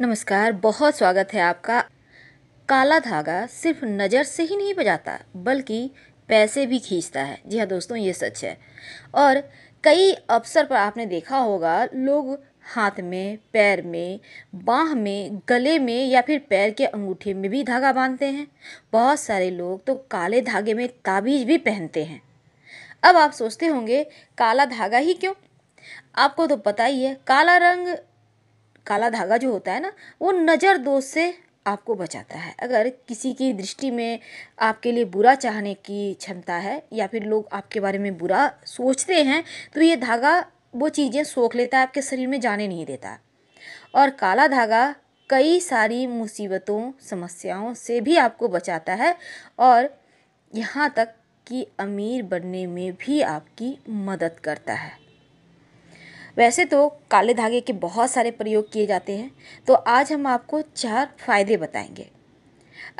नमस्कार बहुत स्वागत है आपका काला धागा सिर्फ नज़र से ही नहीं बजाता बल्कि पैसे भी खींचता है जी हाँ दोस्तों ये सच है और कई अवसर पर आपने देखा होगा लोग हाथ में पैर में बाह में गले में या फिर पैर के अंगूठे में भी धागा बांधते हैं बहुत सारे लोग तो काले धागे में ताबीज भी पहनते हैं अब आप सोचते होंगे काला धागा ही क्यों आपको तो पता ही है काला रंग काला धागा जो होता है ना वो नज़र दोष से आपको बचाता है अगर किसी की दृष्टि में आपके लिए बुरा चाहने की क्षमता है या फिर लोग आपके बारे में बुरा सोचते हैं तो ये धागा वो चीज़ें सोख लेता है आपके शरीर में जाने नहीं देता और काला धागा कई सारी मुसीबतों समस्याओं से भी आपको बचाता है और यहाँ तक कि अमीर बनने में भी आपकी मदद करता है वैसे तो काले धागे के बहुत सारे प्रयोग किए जाते हैं तो आज हम आपको चार फायदे बताएंगे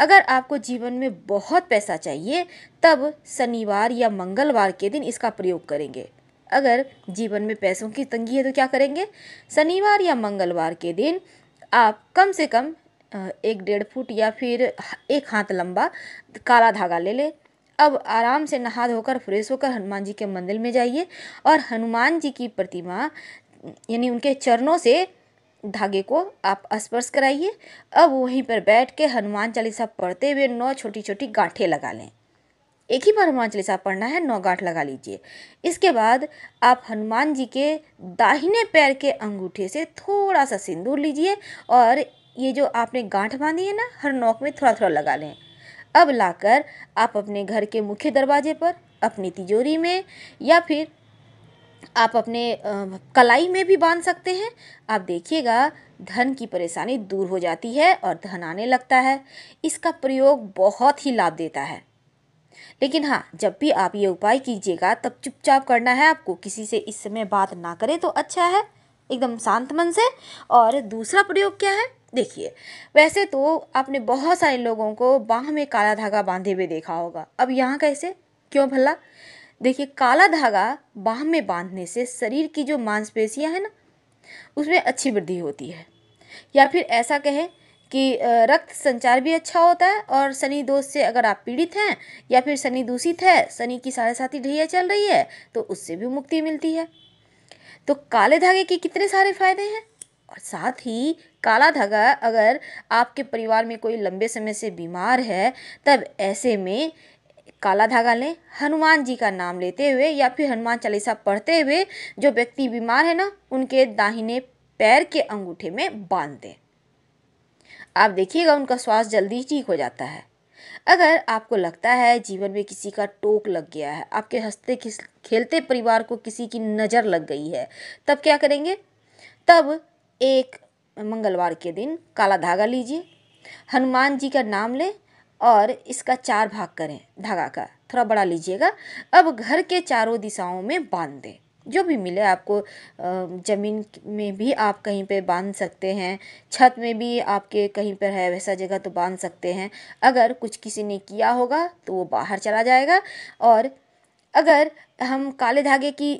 अगर आपको जीवन में बहुत पैसा चाहिए तब शनिवार या मंगलवार के दिन इसका प्रयोग करेंगे अगर जीवन में पैसों की तंगी है तो क्या करेंगे शनिवार या मंगलवार के दिन आप कम से कम एक डेढ़ फुट या फिर एक हाथ लंबा काला धागा ले लें अब आराम से नहा धोकर फ्रेश होकर हनुमान जी के मंदिर में जाइए और हनुमान जी की प्रतिमा यानी उनके चरणों से धागे को आप स्पर्श कराइए अब वहीं पर बैठ के हनुमान चालीसा पढ़ते हुए नौ छोटी छोटी गांठें लगा लें एक ही बार हनुमान चालीसा पढ़ना है नौ गांठ लगा लीजिए इसके बाद आप हनुमान जी के दाहिने पैर के अंगूठे से थोड़ा सा सिंदूर लीजिए और ये जो आपने गांठ बांधी है ना हर नोक में थोड़ा थोड़ा लगा लें अब लाकर आप अपने घर के मुख्य दरवाजे पर अपनी तिजोरी में या फिर आप अपने कलाई में भी बांध सकते हैं आप देखिएगा धन की परेशानी दूर हो जाती है और धन आने लगता है इसका प्रयोग बहुत ही लाभ देता है लेकिन हाँ जब भी आप ये उपाय कीजिएगा तब चुपचाप करना है आपको किसी से इस समय बात ना करें तो अच्छा है एकदम शांत मन से और दूसरा प्रयोग क्या है देखिए वैसे तो आपने बहुत सारे लोगों को बाह में काला धागा बांधे हुए देखा होगा अब यहाँ कैसे क्यों भला देखिए काला धागा बाह में बांधने से शरीर की जो मांसपेशियाँ हैं ना उसमें अच्छी वृद्धि होती है या फिर ऐसा कहें कि रक्त संचार भी अच्छा होता है और शनि दोष से अगर आप पीड़ित हैं या फिर शनि दूषित है शनि की सारे साथी ढैया चल रही है तो उससे भी मुक्ति मिलती है तो काले धागे के कितने सारे फायदे हैं और साथ ही काला धागा अगर आपके परिवार में कोई लंबे समय से बीमार है तब ऐसे में काला धागा लें हनुमान जी का नाम लेते हुए या फिर हनुमान चालीसा पढ़ते हुए जो व्यक्ति बीमार है ना उनके दाहिने पैर के अंगूठे में बांध दें आप देखिएगा उनका स्वास्थ्य जल्दी ठीक हो जाता है अगर आपको लगता है जीवन में किसी का टोक लग गया है आपके हंसते खेलते परिवार को किसी की नज़र लग गई है तब क्या करेंगे तब एक मंगलवार के दिन काला धागा लीजिए हनुमान जी का नाम लें और इसका चार भाग करें धागा का थोड़ा बड़ा लीजिएगा अब घर के चारों दिशाओं में बांध दें जो भी मिले आपको ज़मीन में भी आप कहीं पे बांध सकते हैं छत में भी आपके कहीं पर है वैसा जगह तो बांध सकते हैं अगर कुछ किसी ने किया होगा तो वो बाहर चला जाएगा और अगर हम काले धागे की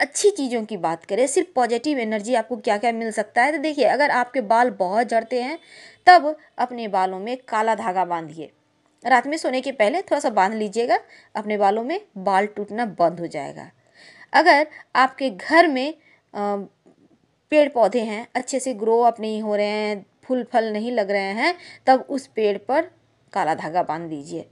अच्छी चीज़ों की बात करें सिर्फ पॉजिटिव एनर्जी आपको क्या क्या मिल सकता है तो देखिए अगर आपके बाल बहुत झड़ते हैं तब अपने बालों में काला धागा बांधिए रात में सोने के पहले थोड़ा सा बांध लीजिएगा अपने बालों में बाल टूटना बंद हो जाएगा अगर आपके घर में पेड़ पौधे हैं अच्छे से ग्रो अप नहीं हो रहे हैं फूल फल नहीं लग रहे हैं तब उस पेड़ पर काला धागा बांध दीजिए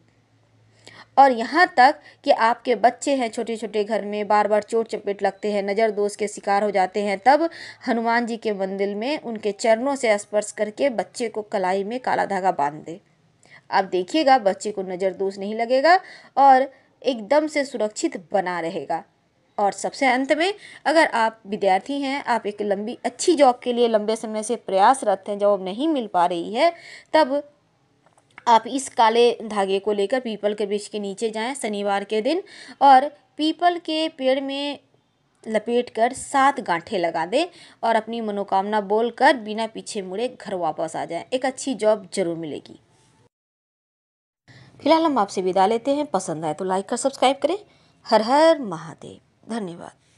और यहाँ तक कि आपके बच्चे हैं छोटे छोटे घर में बार बार चोट चपेट लगते हैं नज़र दोष के शिकार हो जाते हैं तब हनुमान जी के मंदिर में उनके चरणों से स्पर्श करके बच्चे को कलाई में काला धागा बांध दे आप देखिएगा बच्चे को नज़र दोष नहीं लगेगा और एकदम से सुरक्षित बना रहेगा और सबसे अंत में अगर आप विद्यार्थी हैं आप एक लंबी अच्छी जॉब के लिए लंबे समय से प्रयासरत हैं जॉब नहीं मिल पा रही है तब आप इस काले धागे को लेकर पीपल के वृक्ष के नीचे जाएं शनिवार के दिन और पीपल के पेड़ में लपेट कर सात गांठे लगा दें और अपनी मनोकामना बोलकर बिना पीछे मुड़े घर वापस आ जाएं एक अच्छी जॉब जरूर मिलेगी फिलहाल हम आपसे विदा लेते हैं पसंद आए तो लाइक कर सब्सक्राइब करें हर हर महादेव धन्यवाद